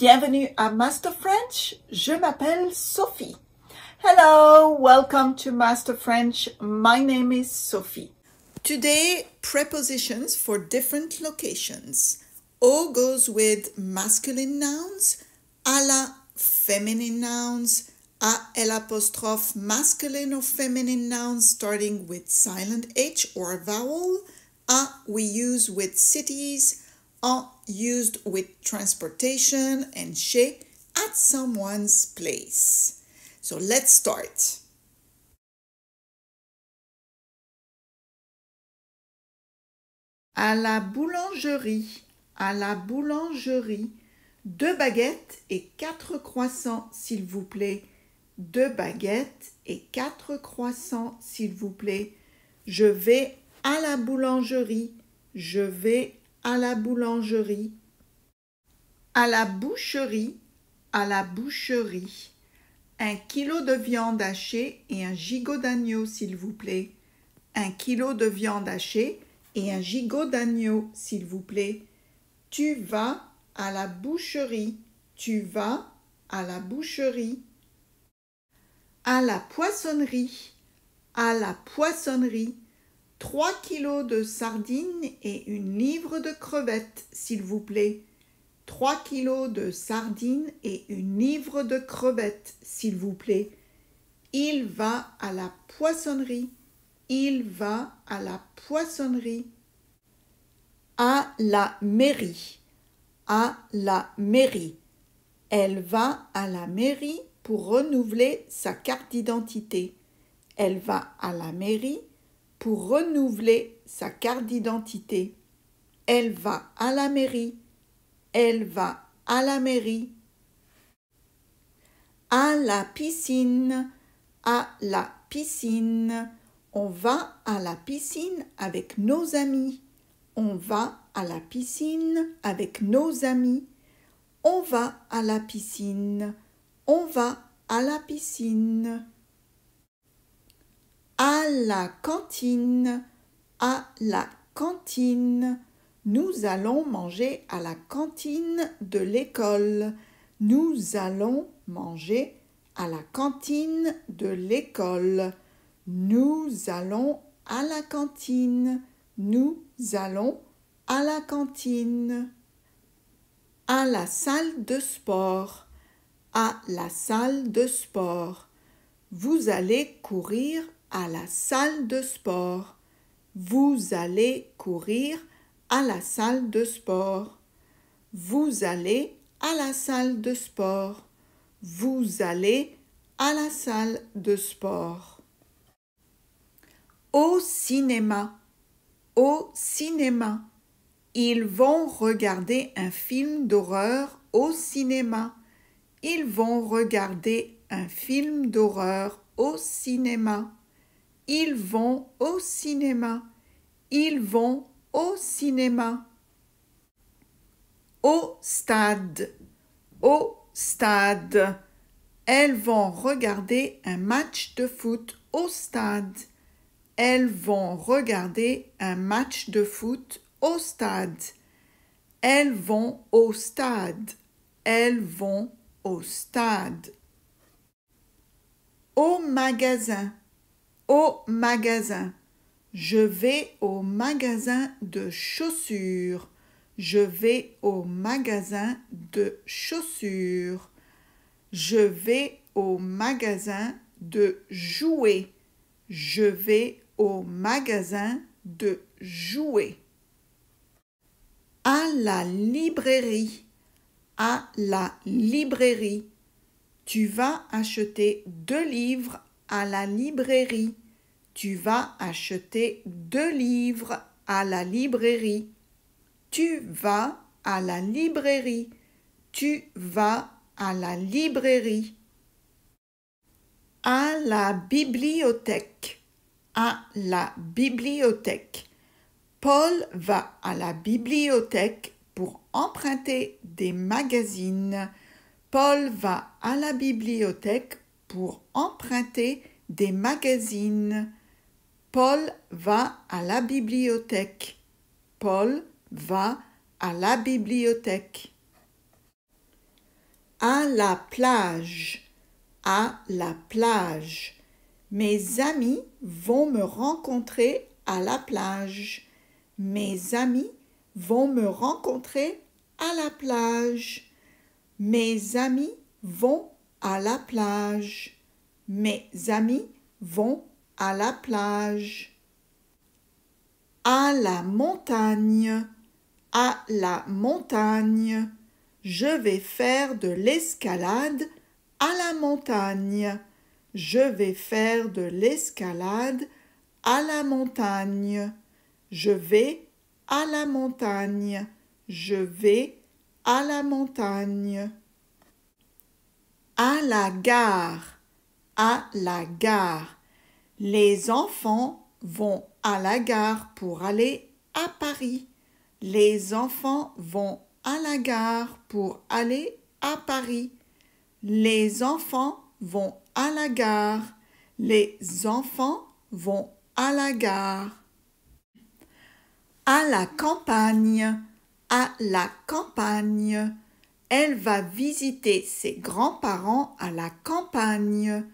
Bienvenue à Master French. Je m'appelle Sophie. Hello, welcome to Master French. My name is Sophie. Today, prepositions for different locations. O goes with masculine nouns, a la feminine nouns, a el masculine or feminine nouns starting with silent H or vowel, a we use with cities, are used with transportation and chez at someone's place. So let's start. À la boulangerie, à la boulangerie, deux baguettes et quatre croissants, s'il vous plaît. Deux baguettes et quatre croissants, s'il vous plaît. Je vais à la boulangerie. Je vais à la boulangerie, à la boucherie, à la boucherie. Un kilo de viande hachée et un gigot d'agneau, s'il vous plaît. Un kilo de viande hachée et un gigot d'agneau, s'il vous plaît. Tu vas à la boucherie. Tu vas à la boucherie. À la poissonnerie. À la poissonnerie. Trois kilos de sardines et une livre de crevettes, s'il vous plaît. Trois kilos de sardines et une livre de crevettes, s'il vous plaît. Il va à la poissonnerie. Il va à la poissonnerie. À la mairie. À la mairie. Elle va à la mairie pour renouveler sa carte d'identité. Elle va à la mairie pour renouveler sa carte d'identité. Elle va à la mairie. Elle va à la mairie. À la piscine. À la piscine. On va à la piscine avec nos amis. On va à la piscine avec nos amis. On va à la piscine. On va à la piscine à la cantine, à la cantine. Nous allons manger à la cantine de l'école. Nous allons manger à la cantine de l'école. Nous allons à la cantine. Nous allons à la cantine. À la salle de sport. À la salle de sport. Vous allez courir à la salle de sport. Vous allez courir à la salle de sport. Vous allez à la salle de sport. Vous allez à la salle de sport. Au cinéma. Au cinéma. Ils vont regarder un film d'horreur au cinéma. Ils vont regarder un film d'horreur au cinéma. Ils vont au cinéma. Ils vont au cinéma. Au stade. Au stade. Elles vont regarder un match de foot au stade. Elles vont regarder un match de foot au stade. Elles vont au stade. Elles vont au stade. Au magasin au magasin. Je vais au magasin de chaussures. Je vais au magasin de chaussures. Je vais au magasin de jouets. Je vais au magasin de jouets. À la librairie. À la librairie. Tu vas acheter deux livres la librairie. Tu vas acheter deux livres à la librairie. Tu vas à la librairie. Tu vas à la librairie. À la bibliothèque. À la bibliothèque. Paul va à la bibliothèque pour emprunter des magazines. Paul va à la bibliothèque pour emprunter des magazines. Paul va à la bibliothèque. Paul va à la bibliothèque. À la plage. À la plage. Mes amis vont me rencontrer à la plage. Mes amis vont me rencontrer à la plage. Mes amis vont à la plage. Mes amis vont à la plage. À la montagne. À la montagne. Je vais faire de l'escalade à la montagne. Je vais faire de l'escalade à la montagne. Je vais à la montagne. Je vais à la montagne. À la gare. À la gare. Les enfants vont à la gare pour aller à Paris. Les enfants vont à la gare pour aller à Paris. Les enfants vont à la gare. Les enfants vont à la gare. À la campagne. À la campagne. Elle va visiter ses grands-parents à la campagne.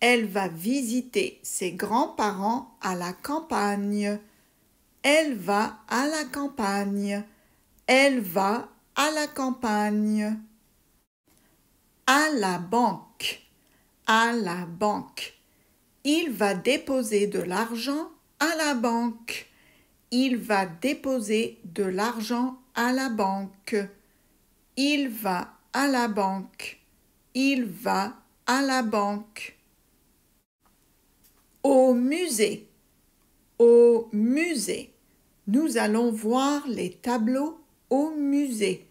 Elle va visiter ses grands-parents à la campagne. Elle va à la campagne. Elle va à la campagne. À la banque. À la banque. Il va déposer de l'argent à la banque. Il va déposer de l'argent à la banque. Il va à la banque. Il va à la banque. Au musée. Au musée. Nous allons voir les tableaux au musée.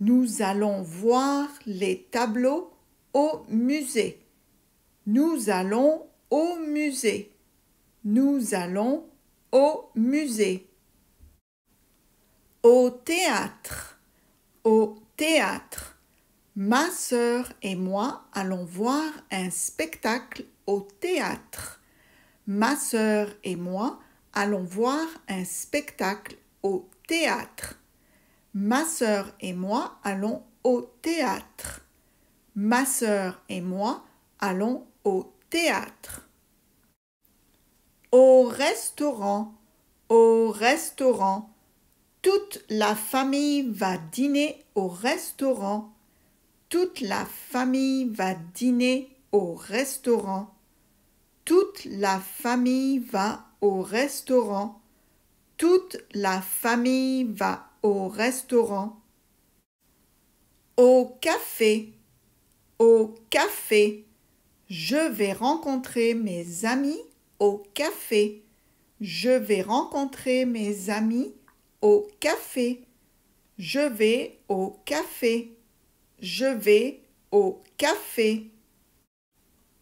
Nous allons voir les tableaux au musée. Nous allons au musée. Nous allons au musée. Au théâtre. Au théâtre. Ma sœur et moi allons voir un spectacle au théâtre. Ma sœur et moi allons voir un spectacle au théâtre. Ma sœur et moi allons au théâtre. Ma sœur et moi allons au théâtre. Au restaurant. Au restaurant. Toute la famille va dîner au restaurant. Toute la famille va dîner au restaurant. Toute la famille va au restaurant. Toute la famille va au restaurant. Au café. Au café. Je vais rencontrer mes amis au café. Je vais rencontrer mes amis au café. Je vais au café. Je vais au café.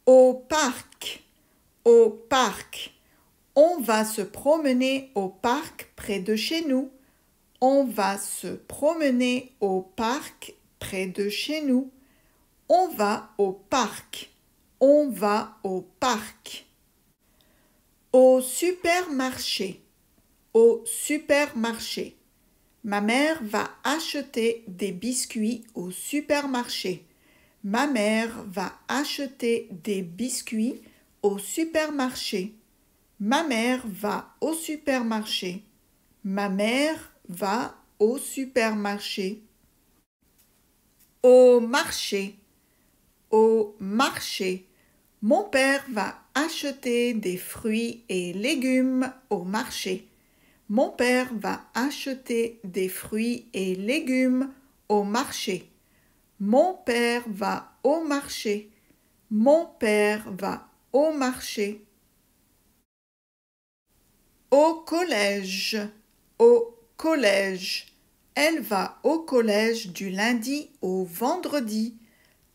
Au parc. Au parc. On va se promener au parc près de chez nous. On va se promener au parc près de chez nous. On va au parc. On va au parc. Au supermarché au supermarché. Ma mère va acheter des biscuits au supermarché. Ma mère va acheter des biscuits au supermarché. Ma mère va au supermarché. Ma mère va au supermarché. Au marché. Au marché. Mon père va acheter des fruits et légumes au marché. Mon père va acheter des fruits et légumes au marché. Mon père va au marché. Mon père va au marché. Au collège. Au collège. Elle va au collège du lundi au vendredi.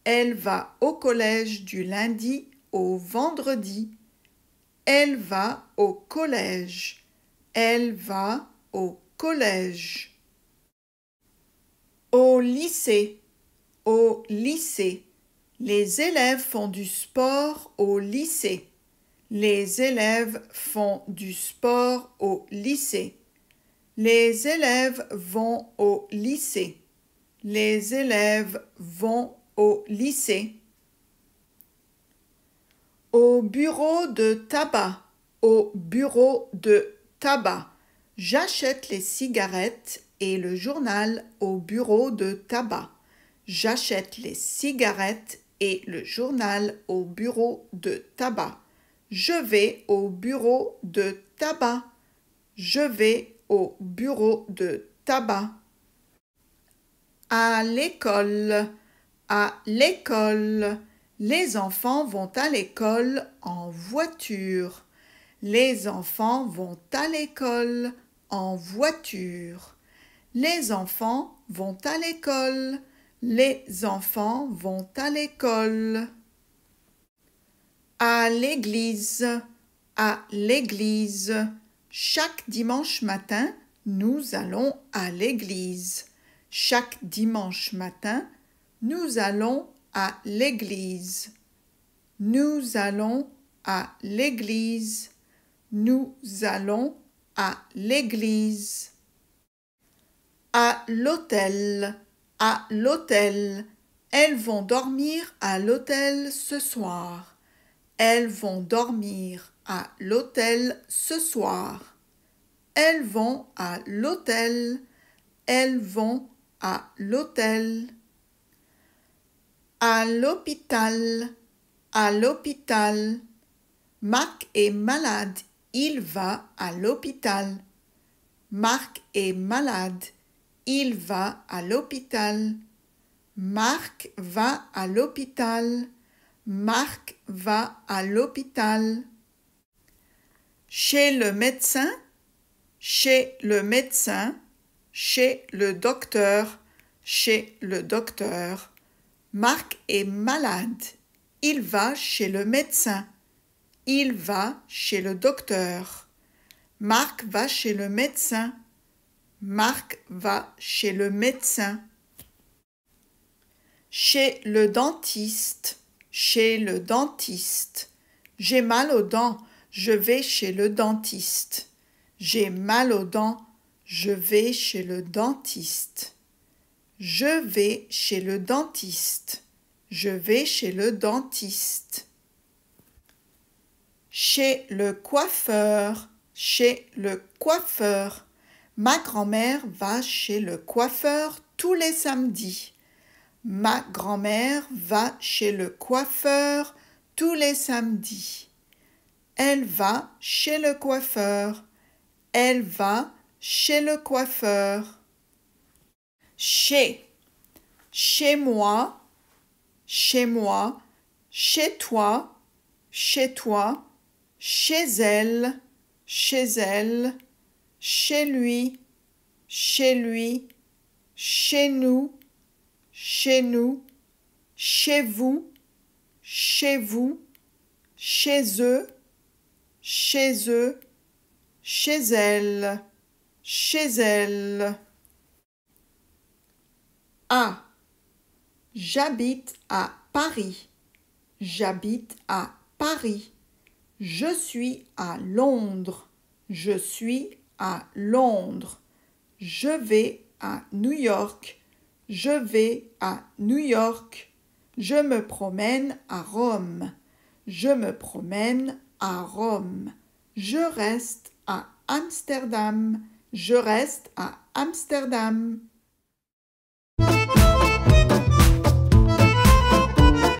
Elle va au collège du lundi au vendredi. Elle va au collège. Elle va au collège. Au lycée. Au lycée. Les élèves font du sport au lycée. Les élèves font du sport au lycée. Les élèves vont au lycée. Les élèves vont au lycée. Au bureau de tabac. Au bureau de tabac. J'achète les cigarettes et le journal au bureau de tabac. J'achète les cigarettes et le journal au bureau de tabac. Je vais au bureau de tabac. Je vais au bureau de tabac. À l'école. À l'école. Les enfants vont à l'école en voiture. Les enfants vont à l'école en voiture. Les enfants vont à l'école. Les enfants vont à l'école. À l'église. À l'église. Chaque dimanche matin, nous allons à l'église. Chaque dimanche matin, nous allons à l'église. Nous allons à l'église. Nous allons à l'église. À l'hôtel. À l'hôtel. Elles vont dormir à l'hôtel ce soir. Elles vont dormir à l'hôtel ce soir. Elles vont à l'hôtel. Elles vont à l'hôtel. À l'hôpital. À l'hôpital. Mac est malade, il va à l'hôpital. Marc est malade. Il va à l'hôpital. Marc va à l'hôpital. Marc va à l'hôpital. Chez le médecin. Chez le médecin. Chez le docteur. Chez le docteur. Marc est malade. Il va chez le médecin. Il va chez le docteur. Marc va chez le médecin. Marc va chez le médecin. Chez le dentiste. Chez le dentiste. J'ai mal aux dents. Je vais chez le dentiste. J'ai mal aux dents. Je vais chez le dentiste. Je vais chez le dentiste. Je vais chez le dentiste. Chez le coiffeur, chez le coiffeur. Ma grand-mère va chez le coiffeur tous les samedis. Ma grand-mère va chez le coiffeur tous les samedis. Elle va chez le coiffeur. Elle va chez le coiffeur. Chez. Chez moi. Chez moi. Chez toi. Chez toi chez elle, chez elle, chez lui, chez lui, chez nous, chez nous, chez vous, chez vous, chez eux, chez eux, chez elle, chez elle. Ah, J'habite à Paris. J'habite à Paris. Je suis à Londres. Je suis à Londres. Je vais à New York. Je vais à New York. Je me promène à Rome. Je me promène à Rome. Je reste à Amsterdam. Je reste à Amsterdam.